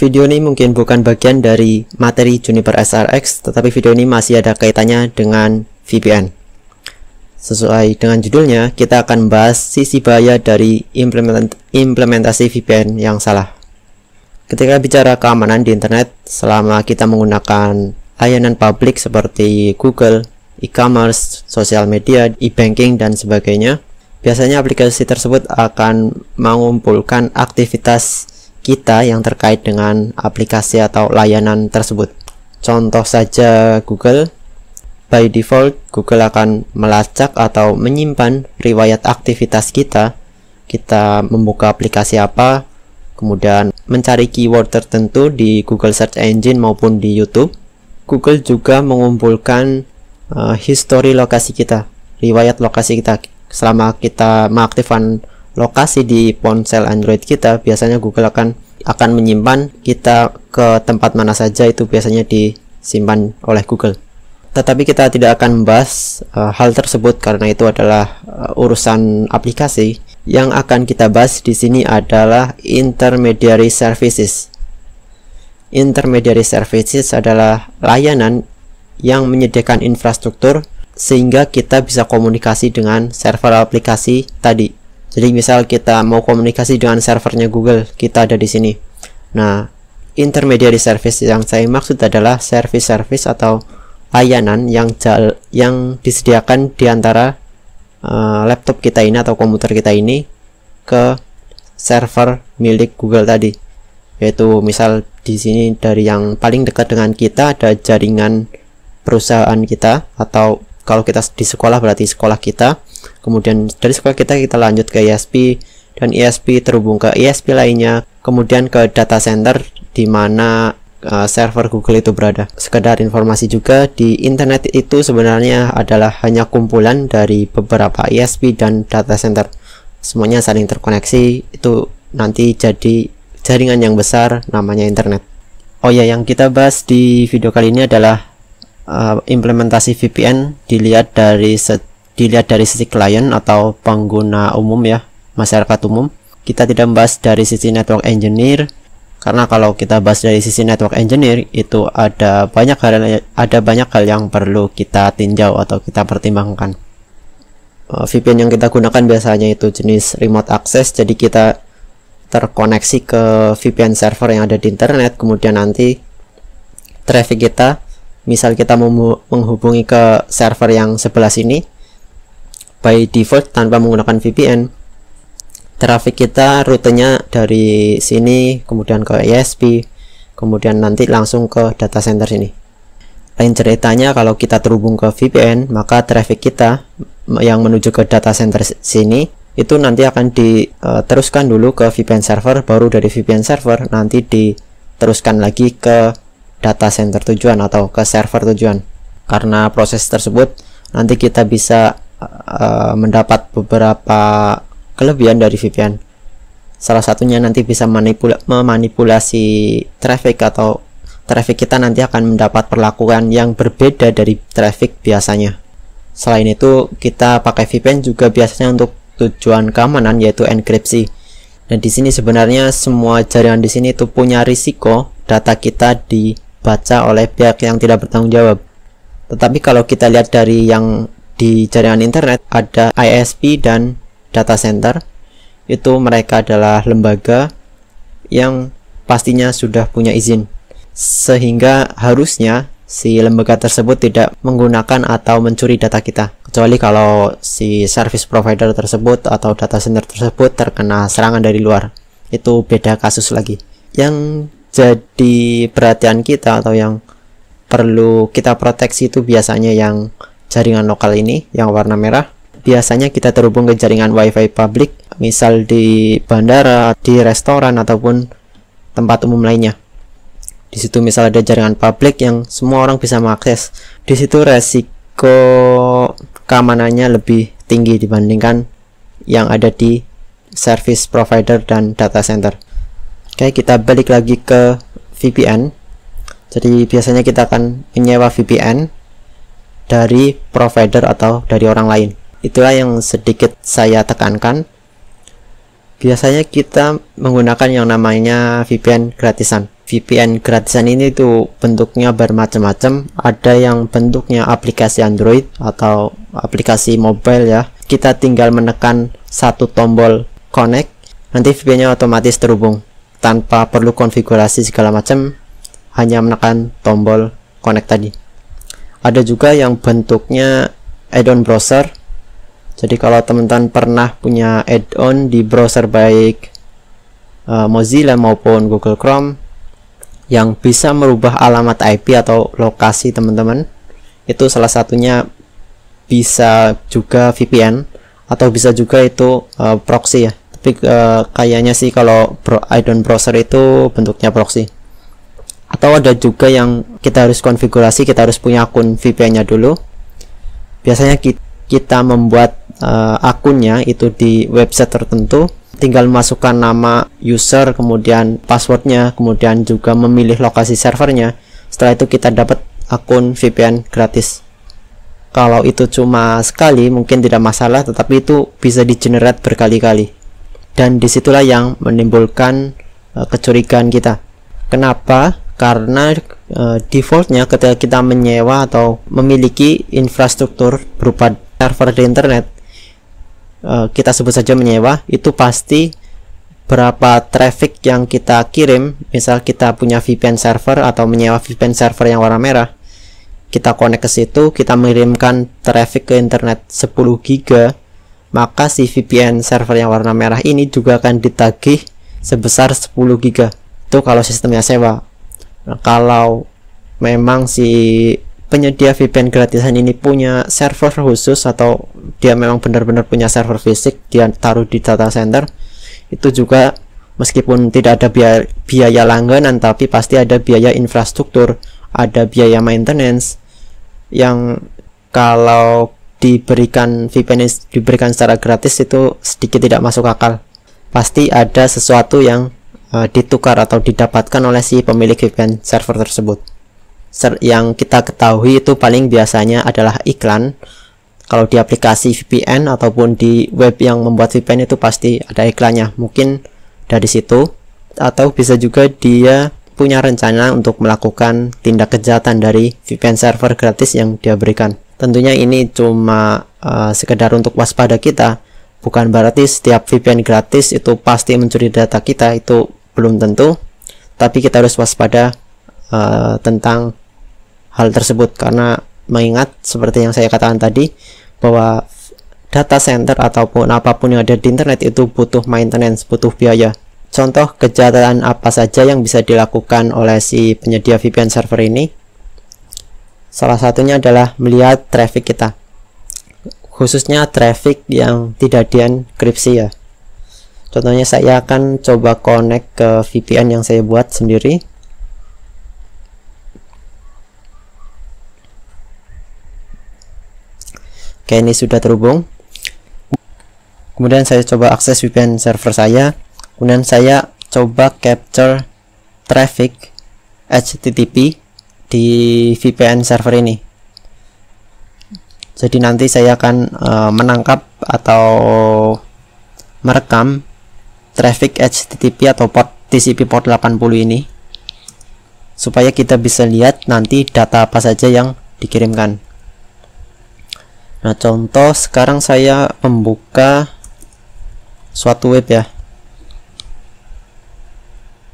Video ini mungkin bukan bagian dari materi Juniper SRX, tetapi video ini masih ada kaitannya dengan VPN. Sesuai dengan judulnya, kita akan membahas sisi bahaya dari implement implementasi VPN yang salah. Ketika bicara keamanan di internet, selama kita menggunakan layanan publik seperti Google, e-commerce, sosial media, e-banking, dan sebagainya, biasanya aplikasi tersebut akan mengumpulkan aktivitas kita yang terkait dengan aplikasi atau layanan tersebut. Contoh saja Google, by default Google akan melacak atau menyimpan riwayat aktivitas kita. Kita membuka aplikasi apa, kemudian mencari keyword tertentu di Google Search Engine maupun di YouTube. Google juga mengumpulkan uh, eh, histori lokasi kita, riwayat lokasi kita selama kita mengaktifkan lokasi di ponsel Android kita biasanya Google akan akan menyimpan kita ke tempat mana saja itu biasanya disimpan oleh Google tetapi kita tidak akan membahas uh, hal tersebut karena itu adalah uh, urusan aplikasi. Yang akan kita bahas di sini adalah intermediary services. Intermediary services adalah layanan yang menyediakan infrastruktur sehingga kita bisa komunikasi dengan server aplikasi tadi. Jadi misal kita mau komunikasi dengan servernya Google, kita ada di sini. Nah, intermediary service yang saya maksud adalah service-service atau layanan yang jal yang disediakan di antara uh, laptop kita ini atau komputer kita ini ke server milik Google tadi. Yaitu misal di sini dari yang paling dekat dengan kita ada jaringan perusahaan kita atau kalau kita di sekolah berarti sekolah kita kemudian dari SQL kita kita lanjut ke ISP dan ISP terhubung ke ISP lainnya kemudian ke data center di mana uh, server Google itu berada sekedar informasi juga di internet itu sebenarnya adalah hanya kumpulan dari beberapa ISP dan data center semuanya saling terkoneksi itu nanti jadi jaringan yang besar namanya internet Oh ya, yang kita bahas di video kali ini adalah uh, implementasi VPN dilihat dari se dilihat dari sisi klien atau pengguna umum ya masyarakat umum kita tidak membahas dari sisi network engineer karena kalau kita bahas dari sisi network engineer itu ada banyak hal ada banyak hal yang perlu kita tinjau atau kita pertimbangkan eh, VPN yang kita gunakan biasanya itu jenis remote access jadi kita terkoneksi ke VPN server yang ada di internet kemudian nanti traffic kita misal kita menghubungi ke server yang sebelah sini by default tanpa menggunakan VPN traffic kita rutenya dari sini kemudian ke ISP kemudian nanti langsung ke data center sini lain ceritanya kalau kita terhubung ke VPN maka traffic kita yang menuju ke data center sini itu nanti akan diteruskan eh, dulu ke VPN server baru dari VPN server nanti diteruskan lagi ke data center tujuan atau ke server tujuan karena proses tersebut nanti kita bisa uh, mendapat beberapa kelebihan dari VPN. Salah satunya nanti bisa manipula memanipulasi traffic atau traffic kita nanti akan mendapat perlakuan yang berbeda dari traffic biasanya. Selain itu, kita pakai VPN juga biasanya untuk tujuan keamanan yaitu enkripsi. Dan di sini sebenarnya semua jaringan di sini itu punya risiko data kita dibaca oleh pihak yang tidak bertanggung jawab. Tetapi kalau kita lihat dari yang di jaringan internet ada ISP dan data center. Itu mereka adalah lembaga yang pastinya sudah punya izin. Sehingga harusnya si lembaga tersebut tidak menggunakan atau mencuri data kita. Kecuali kalau si service provider tersebut atau data center tersebut terkena serangan dari luar. Itu beda kasus lagi. Yang jadi perhatian kita atau yang perlu kita proteksi itu biasanya yang jaringan lokal ini yang warna merah biasanya kita terhubung ke jaringan wifi publik misal di bandara, di restoran ataupun tempat umum lainnya di situ misal ada jaringan publik yang semua orang bisa mengakses di situ resiko keamanannya lebih tinggi dibandingkan yang ada di service provider dan data center oke kita balik lagi ke VPN jadi biasanya kita akan menyewa VPN dari provider atau dari orang lain itulah yang sedikit saya tekankan biasanya kita menggunakan yang namanya VPN gratisan VPN gratisan ini tuh bentuknya bermacam-macam ada yang bentuknya aplikasi Android atau aplikasi mobile ya kita tinggal menekan satu tombol connect nanti VPN nya otomatis terhubung tanpa perlu konfigurasi segala macam hanya menekan tombol connect tadi ada juga yang bentuknya add-on browser jadi kalau teman-teman pernah punya add-on di browser baik uh, Mozilla maupun Google Chrome yang bisa merubah alamat IP atau lokasi teman-teman itu salah satunya bisa juga VPN atau bisa juga itu uh, proxy ya tapi uh, kayaknya sih kalau bro add-on browser itu bentuknya proxy atau ada juga yang kita harus konfigurasi kita harus punya akun VPN-nya dulu biasanya kita membuat uh, akunnya itu di website tertentu tinggal masukkan nama user kemudian passwordnya kemudian juga memilih lokasi servernya setelah itu kita dapat akun VPN gratis kalau itu cuma sekali mungkin tidak masalah tetapi itu bisa di generate berkali-kali dan disitulah yang menimbulkan uh, kecurigaan kita kenapa karena e, defaultnya ketika kita menyewa atau memiliki infrastruktur berupa server di internet e, kita sebut saja menyewa itu pasti berapa traffic yang kita kirim misal kita punya VPN server atau menyewa VPN server yang warna merah kita connect ke situ kita mengirimkan traffic ke internet 10 giga maka si VPN server yang warna merah ini juga akan ditagih sebesar 10 giga itu kalau sistemnya sewa nah, kalau memang si penyedia VPN gratisan ini punya server khusus atau dia memang benar-benar punya server fisik dia taruh di data center itu juga meskipun tidak ada biaya, biaya langganan tapi pasti ada biaya infrastruktur ada biaya maintenance yang kalau diberikan VPN diberikan secara gratis itu sedikit tidak masuk akal pasti ada sesuatu yang uh, ditukar atau didapatkan oleh si pemilik VPN server tersebut. Ser yang kita ketahui itu paling biasanya adalah iklan. Kalau di aplikasi VPN ataupun di web yang membuat VPN itu pasti ada iklannya. Mungkin dari situ atau bisa juga dia punya rencana untuk melakukan tindak kejahatan dari VPN server gratis yang dia berikan. Tentunya ini cuma uh, sekedar untuk waspada kita bukan berarti setiap VPN gratis itu pasti mencuri data kita itu belum tentu tapi kita harus waspada uh, tentang hal tersebut karena mengingat seperti yang saya katakan tadi bahwa data center ataupun apapun yang ada di internet itu butuh maintenance, butuh biaya. Contoh kejahatan apa saja yang bisa dilakukan oleh si penyedia VPN server ini? Salah satunya adalah melihat traffic kita. Khususnya traffic yang tidak dienkripsi ya contohnya saya akan coba connect ke VPN yang saya buat sendiri oke ini sudah terhubung kemudian saya coba akses VPN server saya kemudian saya coba capture traffic HTTP di VPN server ini jadi nanti saya akan uh, menangkap atau merekam traffic HTTP atau port TCP port 80 ini supaya kita bisa lihat nanti data apa saja yang dikirimkan nah contoh sekarang saya membuka suatu web ya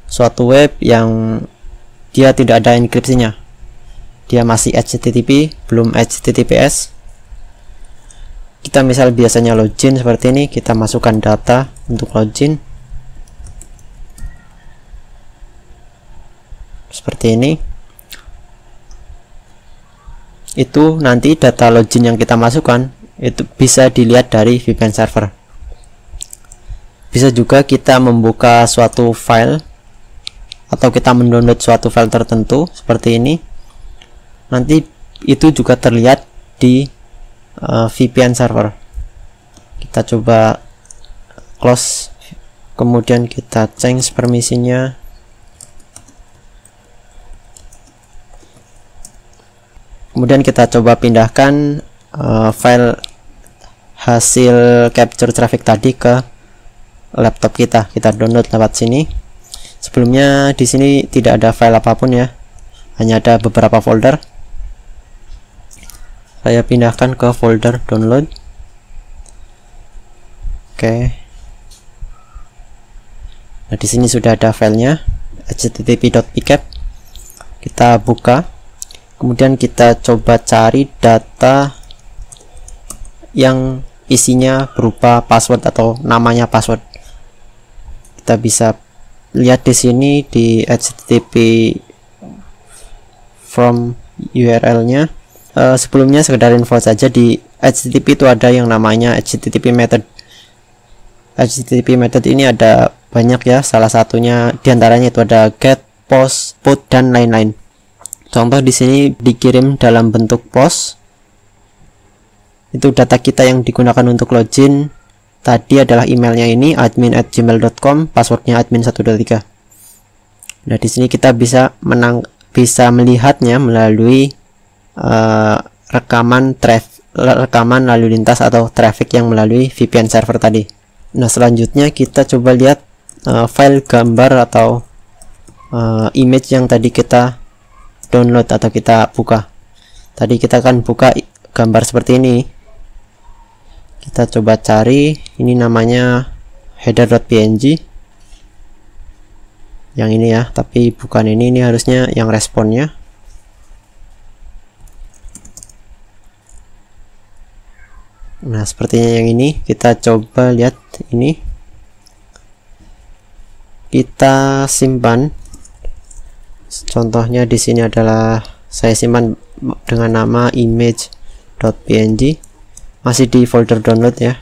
suatu web yang dia tidak ada enkripsinya dia masih HTTP belum HTTPS kita misal biasanya login seperti ini kita masukkan data untuk login seperti ini itu nanti data login yang kita masukkan itu bisa dilihat dari VPN server bisa juga kita membuka suatu file atau kita mendownload suatu file tertentu seperti ini nanti itu juga terlihat di uh, eh, VPN server kita coba close kemudian kita change permisinya kemudian kita coba pindahkan uh, file hasil capture traffic tadi ke laptop kita kita download lewat sini sebelumnya di sini tidak ada file apapun ya hanya ada beberapa folder saya pindahkan ke folder download oke nah di sini sudah ada filenya http.pcap kita buka kemudian kita coba cari data yang isinya berupa password atau namanya password kita bisa lihat di sini di http from url nya uh, eh, sebelumnya sekedar info saja di http itu ada yang namanya http method http method ini ada banyak ya salah satunya diantaranya itu ada get post put dan lain-lain Contoh di sini dikirim dalam bentuk POS. Itu data kita yang digunakan untuk login. Tadi adalah emailnya ini admin@gmail.com, passwordnya admin123. Nah, di sini kita bisa menang bisa melihatnya melalui uh, rekaman traf rekaman lalu lintas atau traffic yang melalui VPN server tadi. Nah, selanjutnya kita coba lihat uh, file gambar atau uh, image yang tadi kita download atau kita buka tadi kita akan buka gambar seperti ini kita coba cari ini namanya header.png yang ini ya tapi bukan ini ini harusnya yang responnya nah sepertinya yang ini kita coba lihat ini kita simpan contohnya di sini adalah saya simpan dengan nama image.png masih di folder download ya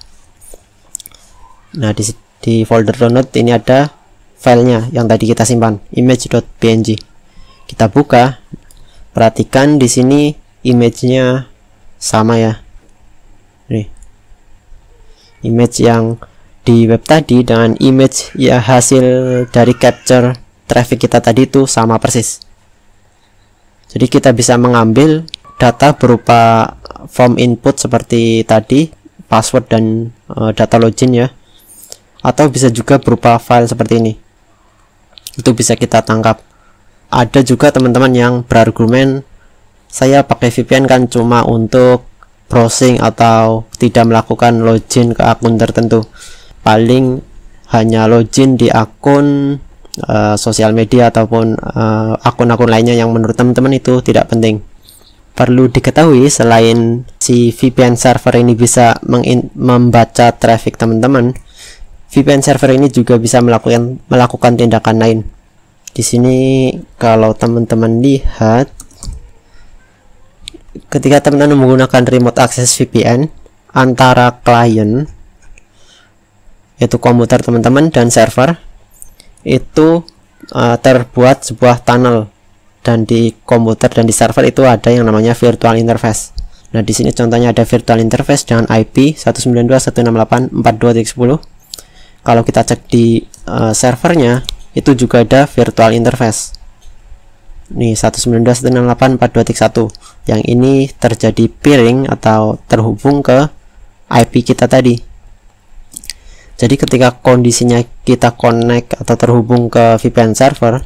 nah di, di folder download ini ada filenya yang tadi kita simpan image.png kita buka perhatikan di sini image-nya sama ya nih image yang di web tadi dengan image ya hasil dari capture traffic kita tadi itu sama persis jadi kita bisa mengambil data berupa form input seperti tadi password dan e, data login ya atau bisa juga berupa file seperti ini itu bisa kita tangkap ada juga teman-teman yang berargumen saya pakai VPN kan cuma untuk browsing atau tidak melakukan login ke akun tertentu paling hanya login di akun uh, sosial media ataupun eh, akun-akun uh, lainnya yang menurut teman-teman itu tidak penting. Perlu diketahui selain si VPN server ini bisa membaca traffic teman-teman, VPN server ini juga bisa melakukan melakukan tindakan lain. Di sini kalau teman-teman lihat ketika teman-teman menggunakan remote access VPN antara client yaitu komputer teman-teman dan server itu uh, terbuat sebuah tunnel dan di komputer dan di server itu ada yang namanya virtual interface. Nah, di sini contohnya ada virtual interface dengan IP 192.168.42.10. Kalau kita cek di uh, servernya, itu juga ada virtual interface. Nih, 192.168.42.1. Yang ini terjadi peering atau terhubung ke IP kita tadi jadi ketika kondisinya kita connect atau terhubung ke VPN server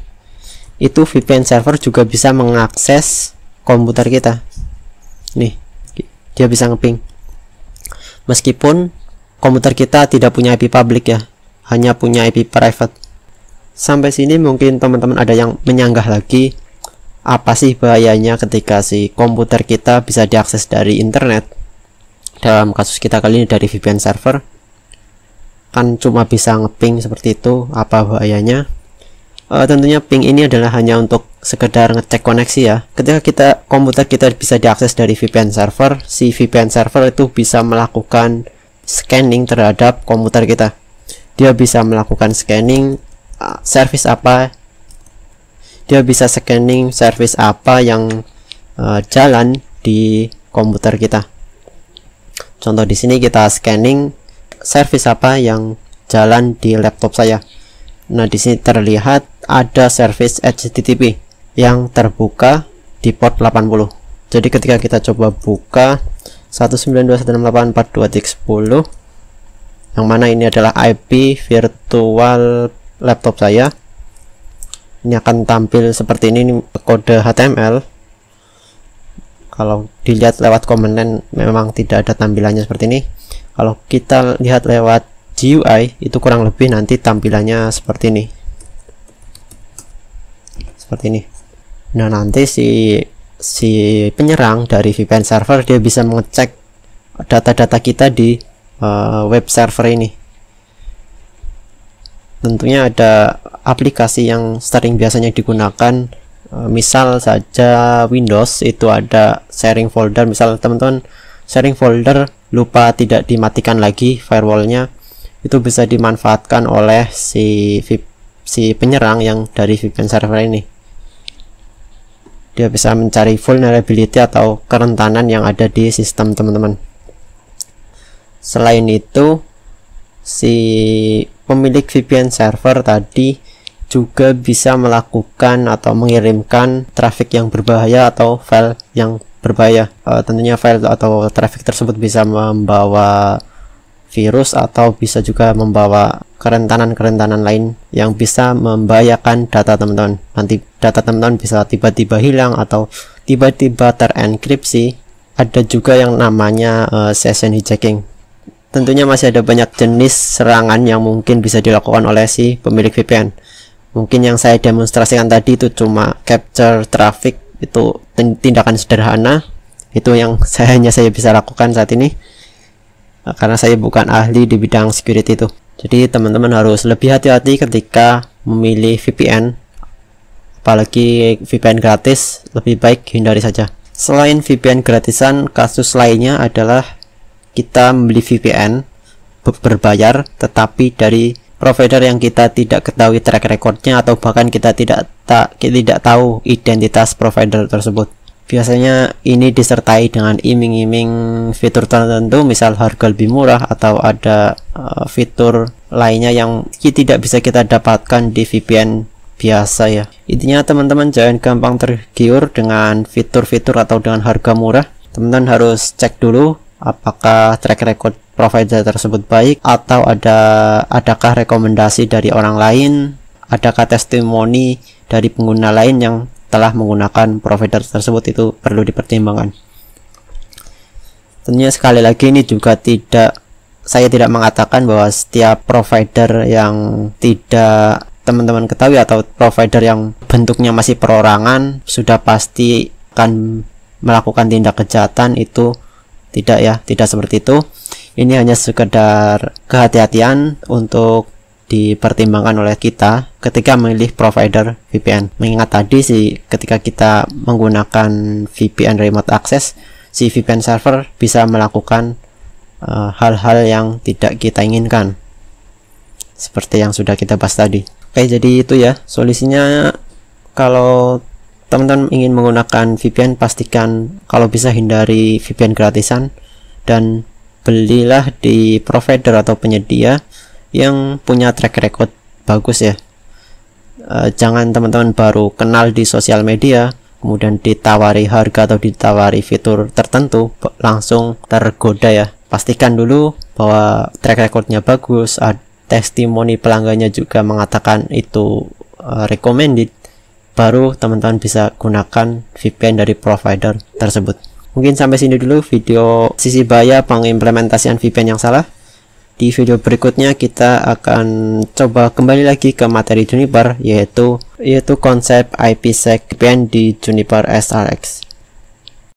itu VPN server juga bisa mengakses komputer kita nih dia bisa ngeping meskipun komputer kita tidak punya IP public ya hanya punya IP private sampai sini mungkin teman-teman ada yang menyanggah lagi apa sih bahayanya ketika si komputer kita bisa diakses dari internet dalam kasus kita kali ini dari VPN server kan cuma bisa ngeping seperti itu apa bahayanya uh, tentunya ping ini adalah hanya untuk sekedar ngecek koneksi ya ketika kita komputer kita bisa diakses dari VPN server si VPN server itu bisa melakukan scanning terhadap komputer kita dia bisa melakukan scanning uh, service apa dia bisa scanning service apa yang uh, jalan di komputer kita contoh di sini kita scanning service apa yang jalan di laptop saya. Nah, di sini terlihat ada service HTTP yang terbuka di port 80. Jadi ketika kita coba buka 192.168.42.10 yang mana ini adalah IP virtual laptop saya ini akan tampil seperti ini, ini kode HTML kalau dilihat lewat komponen memang tidak ada tampilannya seperti ini kalau kita lihat lewat GUI itu kurang lebih nanti tampilannya seperti ini seperti ini nah nanti si si penyerang dari VPN server dia bisa mengecek data-data kita di uh, web server ini tentunya ada aplikasi yang sering biasanya digunakan eh, misal saja Windows itu ada sharing folder misal teman-teman sharing folder lupa tidak dimatikan lagi firewallnya itu bisa dimanfaatkan oleh si VIP, si penyerang yang dari VPN server ini dia bisa mencari vulnerability atau kerentanan yang ada di sistem teman-teman selain itu si pemilik VPN server tadi juga bisa melakukan atau mengirimkan traffic yang berbahaya atau file yang berbahaya uh, eh, tentunya file atau traffic tersebut bisa membawa virus atau bisa juga membawa kerentanan-kerentanan lain yang bisa membahayakan data teman-teman nanti data teman-teman bisa tiba-tiba hilang atau tiba-tiba terenkripsi ada juga yang namanya uh, session hijacking tentunya masih ada banyak jenis serangan yang mungkin bisa dilakukan oleh si pemilik VPN mungkin yang saya demonstrasikan tadi itu cuma capture traffic itu tindakan sederhana itu yang saya hanya saya bisa lakukan saat ini eh, karena saya bukan ahli di bidang security itu jadi teman-teman harus lebih hati-hati ketika memilih VPN apalagi VPN gratis lebih baik hindari saja selain VPN gratisan kasus lainnya adalah kita membeli VPN berbayar tetapi dari provider yang kita tidak ketahui track recordnya atau bahkan kita tidak tak tidak tahu identitas provider tersebut. Biasanya ini disertai dengan iming-iming fitur tertentu, misal harga lebih murah atau ada uh, fitur lainnya yang tidak bisa kita dapatkan di VPN biasa ya. Intinya teman-teman jangan gampang tergiur dengan fitur-fitur atau dengan harga murah. Teman-teman harus cek dulu apakah track record provider tersebut baik atau ada adakah rekomendasi dari orang lain, adakah testimoni dari pengguna lain yang telah menggunakan provider tersebut itu perlu dipertimbangkan tentunya sekali lagi ini juga tidak saya tidak mengatakan bahwa setiap provider yang tidak teman-teman ketahui atau provider yang bentuknya masih perorangan sudah pasti akan melakukan tindak kejahatan itu tidak ya tidak seperti itu ini hanya sekedar kehati-hatian untuk dipertimbangkan oleh kita ketika memilih provider VPN. Mengingat tadi sih ketika kita menggunakan VPN remote access, si VPN server bisa melakukan eh, hal-hal uh, yang tidak kita inginkan. Seperti yang sudah kita bahas tadi. Oke, jadi itu ya. Solusinya kalau teman-teman ingin menggunakan VPN pastikan kalau bisa hindari VPN gratisan dan belilah di provider atau penyedia yang punya track record bagus ya e, jangan teman-teman baru kenal di sosial media kemudian ditawari harga atau ditawari fitur tertentu langsung tergoda ya pastikan dulu bahwa track recordnya bagus testimoni pelanggannya juga mengatakan itu eh, recommended baru teman-teman bisa gunakan VPN dari provider tersebut mungkin sampai sini dulu video sisi bahaya pengimplementasian VPN yang salah di video berikutnya kita akan coba kembali lagi ke materi Juniper yaitu yaitu konsep IPsec VPN di Juniper SRX.